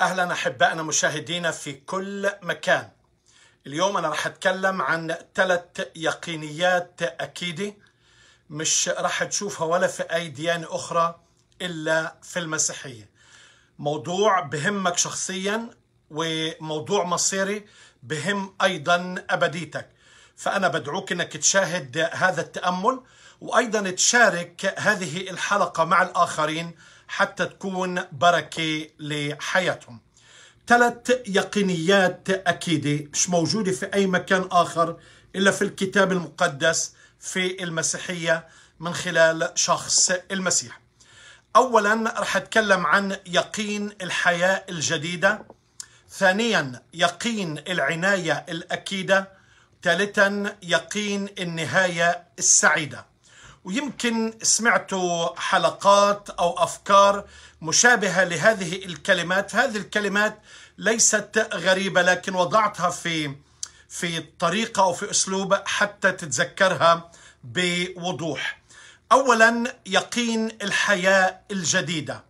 اهلا احبائنا مشاهدينا في كل مكان اليوم انا راح اتكلم عن ثلاث يقينيات اكيده مش راح تشوفها ولا في اي ديانه اخرى الا في المسيحيه موضوع بهمك شخصيا وموضوع مصيري بهم ايضا ابديتك فانا بدعوك انك تشاهد هذا التامل وايضا تشارك هذه الحلقه مع الاخرين حتى تكون بركة لحياتهم ثلاث يقينيات أكيدة مش موجودة في أي مكان آخر إلا في الكتاب المقدس في المسيحية من خلال شخص المسيح أولا رح أتكلم عن يقين الحياة الجديدة ثانيا يقين العناية الأكيدة ثالثا يقين النهاية السعيدة ويمكن سمعتوا حلقات او افكار مشابهه لهذه الكلمات، هذه الكلمات ليست غريبه لكن وضعتها في في طريقه او في اسلوب حتى تتذكرها بوضوح. اولا يقين الحياه الجديده.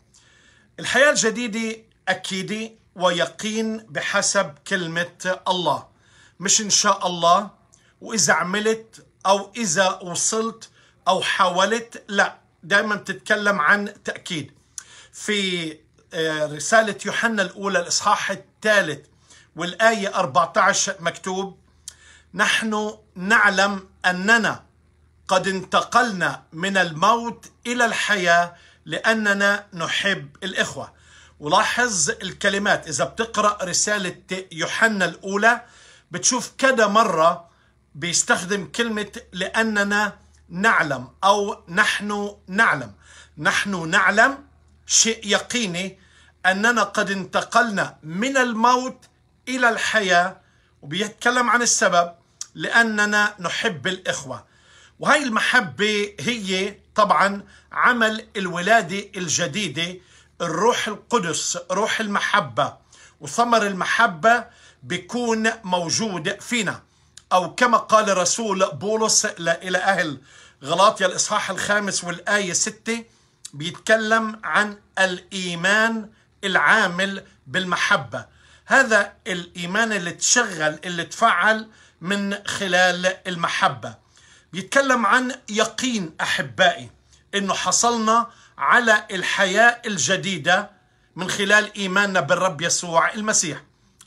الحياه الجديده اكيده ويقين بحسب كلمه الله. مش ان شاء الله واذا عملت او اذا وصلت أو حاولت لا دائما بتتكلم عن تأكيد في آه، رسالة يوحنا الأولى الإصحاح الثالث والآية 14 مكتوب نحن نعلم أننا قد انتقلنا من الموت إلى الحياة لأننا نحب الإخوة ولاحظ الكلمات إذا بتقرأ رسالة يوحنا الأولى بتشوف كذا مرة بيستخدم كلمة لأننا نعلم أو نحن نعلم نحن نعلم شيء يقيني أننا قد انتقلنا من الموت إلى الحياة وبيتكلم عن السبب لأننا نحب الإخوة وهي المحبة هي طبعا عمل الولادة الجديدة الروح القدس روح المحبة وثمر المحبة بيكون موجود فينا أو كما قال رسول بولس إلى أهل غلاطيا الإصحاح الخامس والآية ستة بيتكلم عن الإيمان العامل بالمحبة هذا الإيمان اللي تشغل اللي تفعل من خلال المحبة بيتكلم عن يقين أحبائي إنه حصلنا على الحياة الجديدة من خلال إيماننا بالرب يسوع المسيح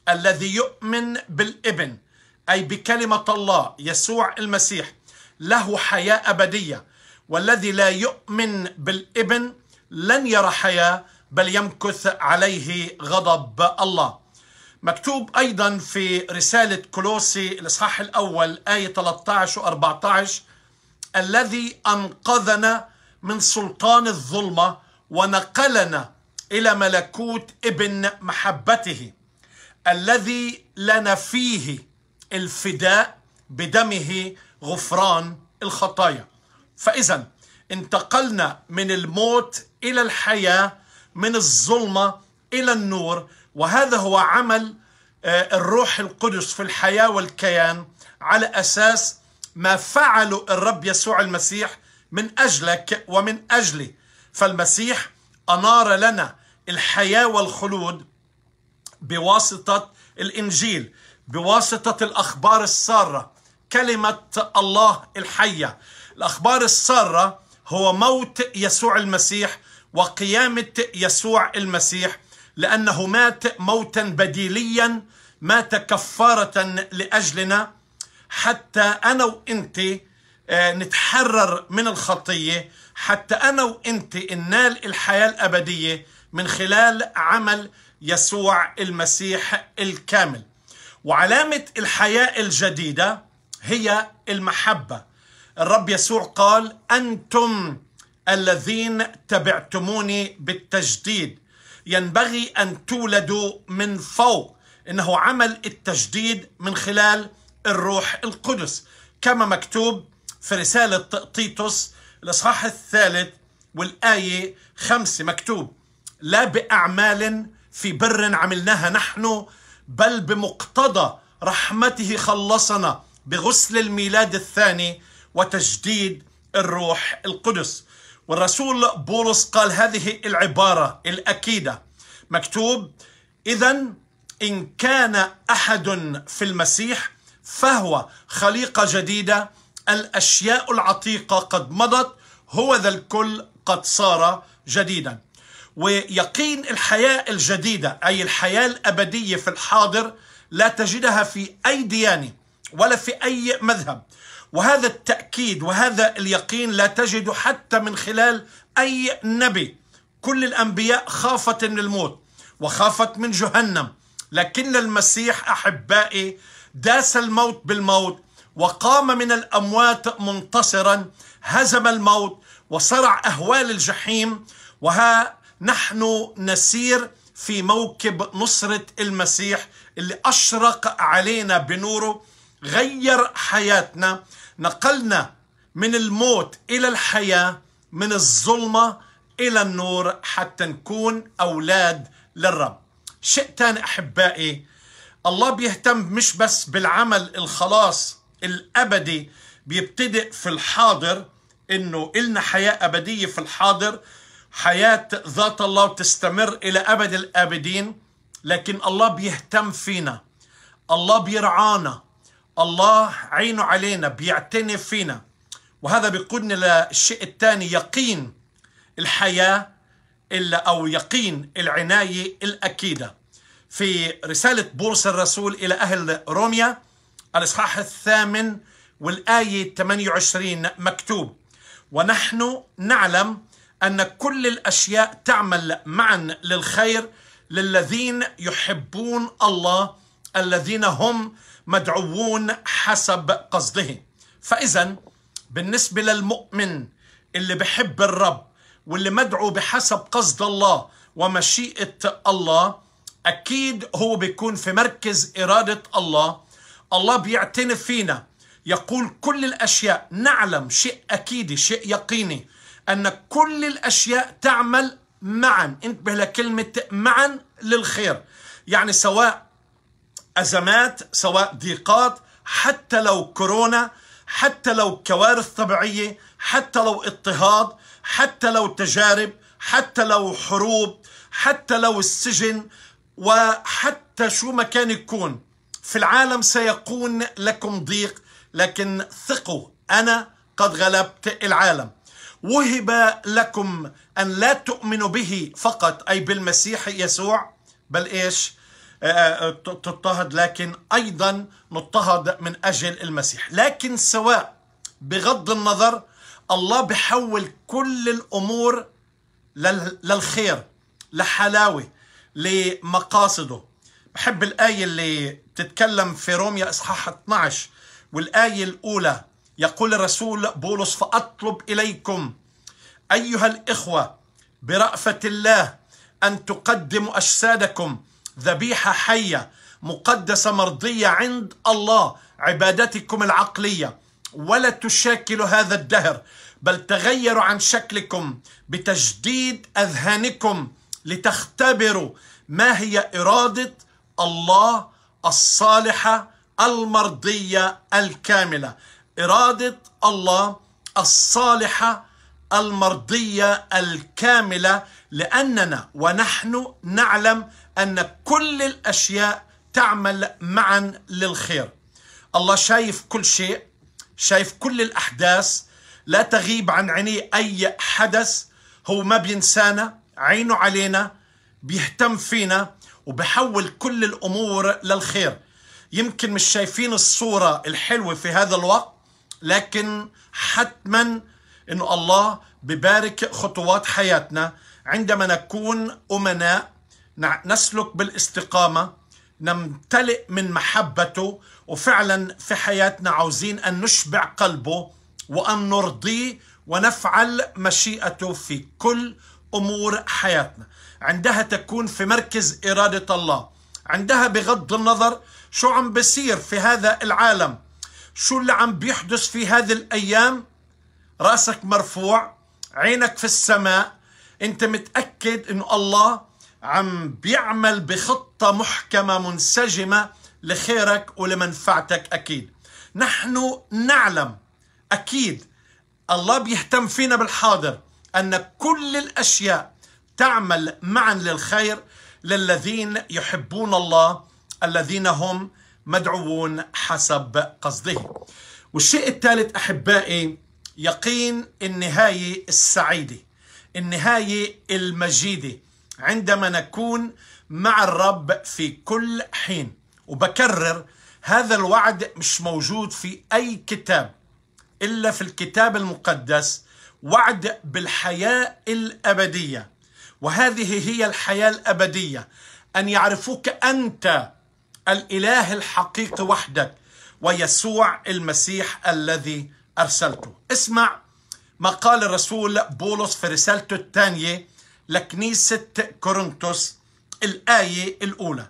الذي يؤمن بالابن أي بكلمة الله يسوع المسيح له حياة أبدية والذي لا يؤمن بالابن لن يرى حياة بل يمكث عليه غضب الله مكتوب أيضا في رسالة كولوسي الإصحاح الأول آية 13 و 14 الذي أنقذنا من سلطان الظلمة ونقلنا إلى ملكوت ابن محبته الذي لنا فيه الفداء بدمه غفران الخطايا فإذا انتقلنا من الموت إلى الحياة من الظلمة إلى النور وهذا هو عمل آه، الروح القدس في الحياة والكيان على أساس ما فعله الرب يسوع المسيح من أجلك ومن أجلي فالمسيح أنار لنا الحياة والخلود بواسطة الإنجيل بواسطة الأخبار السارة كلمة الله الحية الأخبار السارة هو موت يسوع المسيح وقيامة يسوع المسيح لأنه مات موتا بديليا مات كفارة لأجلنا حتى أنا وإنت آه، نتحرر من الخطية حتى أنا وإنت ننال الحياة الأبدية من خلال عمل يسوع المسيح الكامل وعلامة الحياة الجديدة هي المحبة الرب يسوع قال أنتم الذين تبعتموني بالتجديد ينبغي أن تولدوا من فوق إنه عمل التجديد من خلال الروح القدس كما مكتوب في رسالة تيتوس الإصحاح الثالث والآية خمسة مكتوب لا بأعمال في بر عملناها نحن بل بمقتضى رحمته خلصنا بغسل الميلاد الثاني وتجديد الروح القدس والرسول بولس قال هذه العبارة الأكيدة مكتوب إذا إن كان أحد في المسيح فهو خليقة جديدة الأشياء العتيقة قد مضت هو ذا الكل قد صار جديدا ويقين الحياة الجديدة أي الحياة الأبدية في الحاضر لا تجدها في أي ديانة ولا في أي مذهب وهذا التأكيد وهذا اليقين لا تجد حتى من خلال أي نبي كل الأنبياء خافت من الموت وخافت من جهنم لكن المسيح أحبائي داس الموت بالموت وقام من الأموات منتصرا هزم الموت وصرع أهوال الجحيم وها نحن نسير في موكب نصرة المسيح اللي أشرق علينا بنوره غير حياتنا نقلنا من الموت إلى الحياة من الظلمة إلى النور حتى نكون أولاد للرب شيء ثاني أحبائي الله بيهتم مش بس بالعمل الخلاص الأبدي بيبتدئ في الحاضر إنه إلنا حياة أبدية في الحاضر حياة ذات الله وتستمر إلى أبد الآبدين لكن الله بيهتم فينا الله بيرعانا الله عينه علينا بيعتني فينا وهذا بيقودنا للشيء الثاني يقين الحياة إلا أو يقين العناية الأكيدة في رسالة بورس الرسول إلى أهل روميا الإصحاح الثامن والآية 28 مكتوب ونحن نعلم أن كل الأشياء تعمل معا للخير للذين يحبون الله الذين هم مدعوون حسب قصده فإذا بالنسبة للمؤمن اللي بحب الرب واللي مدعو بحسب قصد الله ومشيئة الله أكيد هو بيكون في مركز إرادة الله الله بيعتني فينا يقول كل الأشياء نعلم شيء أكيد شيء يقيني أن كل الأشياء تعمل معا انتبه لكلمة معا للخير يعني سواء أزمات سواء ضيقات حتى لو كورونا حتى لو كوارث طبيعية حتى لو اضطهاد حتى لو تجارب حتى لو حروب حتى لو السجن وحتى شو ما كان يكون في العالم سيكون لكم ضيق لكن ثقوا أنا قد غلبت العالم وهب لكم أن لا تؤمنوا به فقط أي بالمسيح يسوع بل إيش آه، آه، تضطهد لكن أيضا نضطهد من أجل المسيح لكن سواء بغض النظر الله بحول كل الأمور للخير لحلاوة لمقاصده بحب الآية اللي بتتكلم في روميا إصحاح 12 والآية الأولى يقول الرسول بولس فأطلب إليكم أيها الإخوة برأفة الله أن تقدموا أجسادكم ذبيحة حية مقدسة مرضية عند الله عبادتكم العقلية ولا تشاكلوا هذا الدهر بل تغيروا عن شكلكم بتجديد أذهانكم لتختبروا ما هي إرادة الله الصالحة المرضية الكاملة إرادة الله الصالحة المرضية الكاملة لأننا ونحن نعلم أن كل الأشياء تعمل معا للخير الله شايف كل شيء شايف كل الأحداث لا تغيب عن عينيه أي حدث هو ما بينسانا عينه علينا بيهتم فينا وبحول كل الأمور للخير يمكن مش شايفين الصورة الحلوة في هذا الوقت لكن حتما انه الله ببارك خطوات حياتنا عندما نكون أمناء نسلك بالاستقامة نمتلئ من محبته وفعلا في حياتنا عاوزين أن نشبع قلبه وأن نرضيه ونفعل مشيئته في كل أمور حياتنا عندها تكون في مركز إرادة الله عندها بغض النظر شو عم بصير في هذا العالم شو اللي عم بيحدث في هذه الأيام راسك مرفوع عينك في السماء انت متأكد انه الله عم بيعمل بخطة محكمة منسجمة لخيرك ولمنفعتك أكيد نحن نعلم أكيد الله بيهتم فينا بالحاضر أن كل الأشياء تعمل معا للخير للذين يحبون الله الذين هم مدعوون حسب قصده والشيء الثالث أحبائي يقين النهاية السعيدة النهاية المجيدة عندما نكون مع الرب في كل حين وبكرر هذا الوعد مش موجود في أي كتاب إلا في الكتاب المقدس وعد بالحياة الأبدية وهذه هي الحياة الأبدية أن يعرفوك أنت الاله الحقيقي وحدك ويسوع المسيح الذي ارسلته اسمع ما قال الرسول بولس في رسالته الثانيه لكنيسه كورنثوس الايه الاولى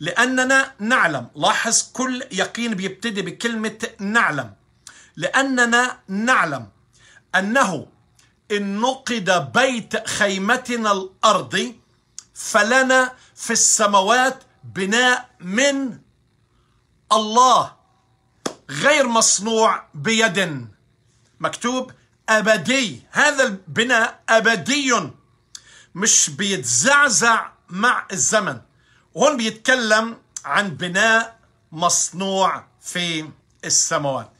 لاننا نعلم لاحظ كل يقين بيبتدي بكلمه نعلم لاننا نعلم انه ان نقد بيت خيمتنا الارضي فلنا في السماوات بناء من الله غير مصنوع بيد مكتوب أبدي هذا البناء أبدي مش بيتزعزع مع الزمن وهون بيتكلم عن بناء مصنوع في السماوات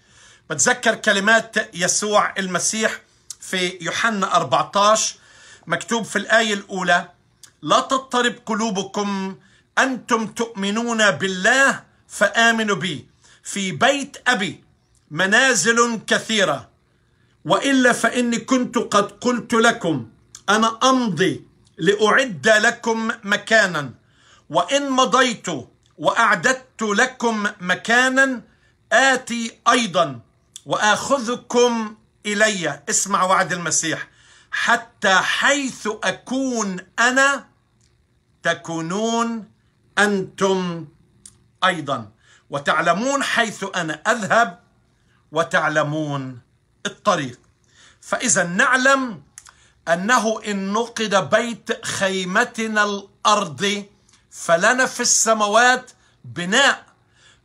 بتذكر كلمات يسوع المسيح في يوحنا 14 مكتوب في الآية الأولى لا تضطرب قلوبكم أنتم تؤمنون بالله فآمنوا بي في بيت أبي منازل كثيرة وإلا فإني كنت قد قلت لكم أنا أمضي لأعد لكم مكانا وإن مضيت وأعددت لكم مكانا آتي أيضا وآخذكم إلي اسمع وعد المسيح حتى حيث أكون أنا تكونون أنتم أيضا وتعلمون حيث أنا أذهب وتعلمون الطريق فإذا نعلم أنه إن نقد بيت خيمتنا الأرض فلنا في السماوات بناء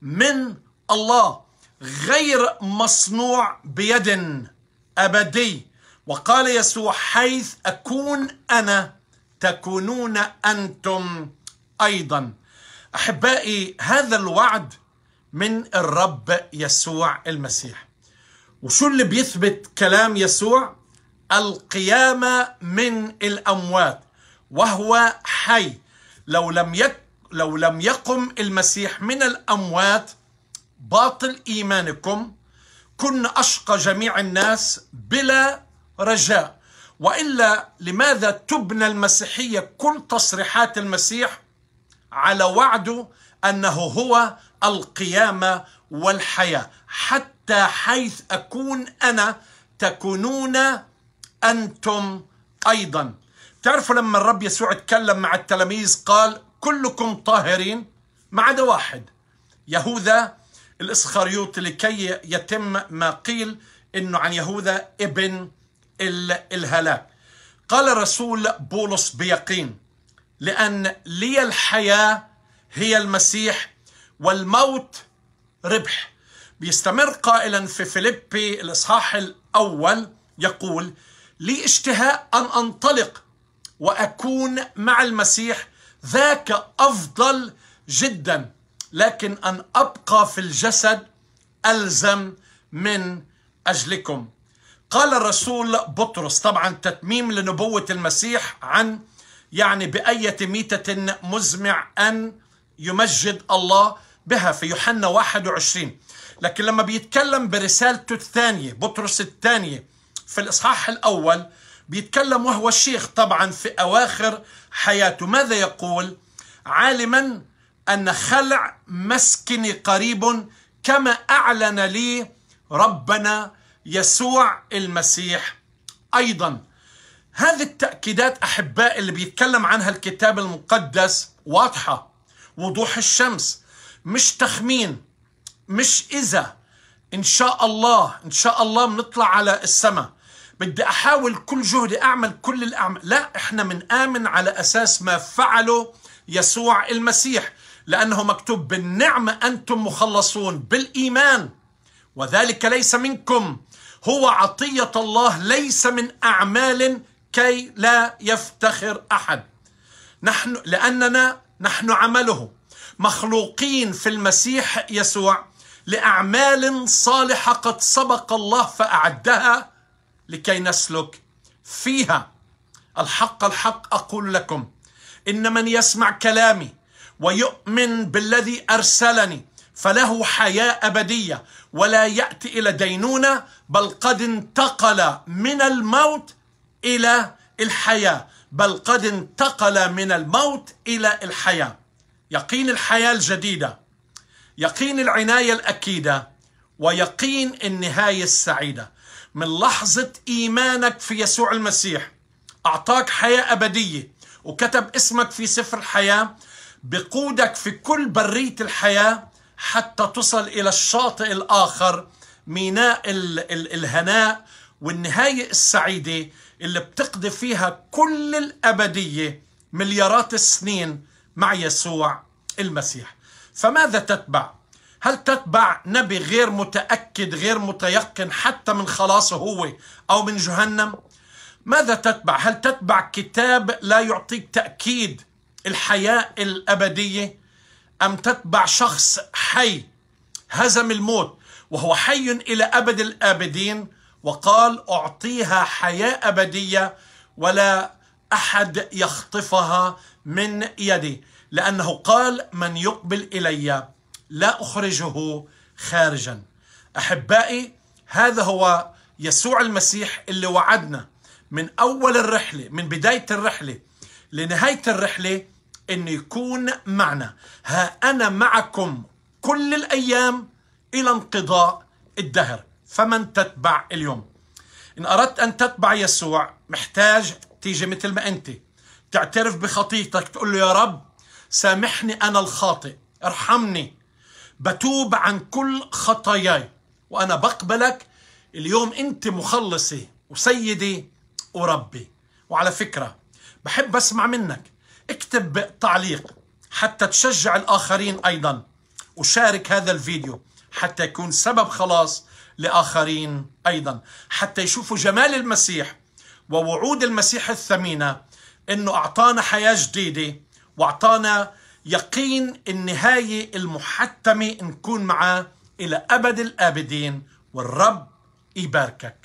من الله غير مصنوع بيد أبدي وقال يسوع حيث أكون أنا تكونون أنتم أيضاً احبائي هذا الوعد من الرب يسوع المسيح وشو اللي بيثبت كلام يسوع القيامه من الاموات وهو حي لو لم يك لو لم يقم المسيح من الاموات باطل ايمانكم كنا اشقى جميع الناس بلا رجاء والا لماذا تبنى المسيحيه كل تصريحات المسيح على وعده انه هو القيامه والحياه حتى حيث اكون انا تكونون انتم ايضا تعرفوا لما الرب يسوع تكلم مع التلاميذ قال كلكم طاهرين ما عدا واحد يهوذا الاسخريوط لكي يتم ما قيل انه عن يهوذا ابن الهلاك قال الرسول بولس بيقين لأن لي الحياة هي المسيح والموت ربح بيستمر قائلا في فيليبي الإصحاح الأول يقول لي اشتهاء أن أنطلق وأكون مع المسيح ذاك أفضل جدا لكن أن أبقى في الجسد ألزم من أجلكم قال الرسول بطرس طبعا تتميم لنبوة المسيح عن يعني بأية ميتة مزمع أن يمجد الله بها في يوحنا 21 لكن لما بيتكلم برسالته الثانية بطرس الثانية في الإصحاح الأول بيتكلم وهو الشيخ طبعا في أواخر حياته ماذا يقول عالما أن خلع مسكني قريب كما أعلن لي ربنا يسوع المسيح أيضا هذه التأكيدات أحباء اللي بيتكلم عنها الكتاب المقدس واضحة وضوح الشمس مش تخمين مش إذا إن شاء الله إن شاء الله بنطلع على السماء بدي أحاول كل جهدي أعمل كل الأعمال لا إحنا بنآمن على أساس ما فعله يسوع المسيح لأنه مكتوب بالنعمة أنتم مخلصون بالإيمان وذلك ليس منكم هو عطية الله ليس من أعمال كي لا يفتخر احد نحن لاننا نحن عمله مخلوقين في المسيح يسوع لاعمال صالحه قد سبق الله فاعدها لكي نسلك فيها الحق الحق اقول لكم ان من يسمع كلامي ويؤمن بالذي ارسلني فله حياه ابديه ولا ياتي الى دينونه بل قد انتقل من الموت إلى الحياة بل قد انتقل من الموت إلى الحياة يقين الحياة الجديدة يقين العناية الأكيدة ويقين النهاية السعيدة من لحظة إيمانك في يسوع المسيح أعطاك حياة أبدية وكتب اسمك في سفر الحياة بقودك في كل برية الحياة حتى تصل إلى الشاطئ الآخر ميناء الهناء والنهاية السعيدة اللي بتقضي فيها كل الأبدية مليارات السنين مع يسوع المسيح فماذا تتبع؟ هل تتبع نبي غير متأكد غير متيقن حتى من خلاصه هو أو من جهنم؟ ماذا تتبع؟ هل تتبع كتاب لا يعطيك تأكيد الحياة الأبدية؟ أم تتبع شخص حي هزم الموت وهو حي إلى أبد الآبدين وقال أعطيها حياة أبدية ولا أحد يخطفها من يدي لأنه قال من يقبل إلي لا أخرجه خارجا أحبائي هذا هو يسوع المسيح اللي وعدنا من أول الرحلة من بداية الرحلة لنهاية الرحلة أن يكون معنا ها أنا معكم كل الأيام إلى انقضاء الدهر فمن تتبع اليوم إن أردت أن تتبع يسوع محتاج تيجي مثل ما أنت تعترف بخطيتك تقول له يا رب سامحني أنا الخاطئ ارحمني بتوب عن كل خطاياي وأنا بقبلك اليوم أنت مخلصي وسيدي وربي وعلى فكرة بحب أسمع منك اكتب تعليق حتى تشجع الآخرين أيضا وشارك هذا الفيديو حتى يكون سبب خلاص لآخرين أيضا حتى يشوفوا جمال المسيح ووعود المسيح الثمينة أنه أعطانا حياة جديدة وأعطانا يقين النهاية المحتمة نكون معاه إلى أبد الآبدين والرب يباركك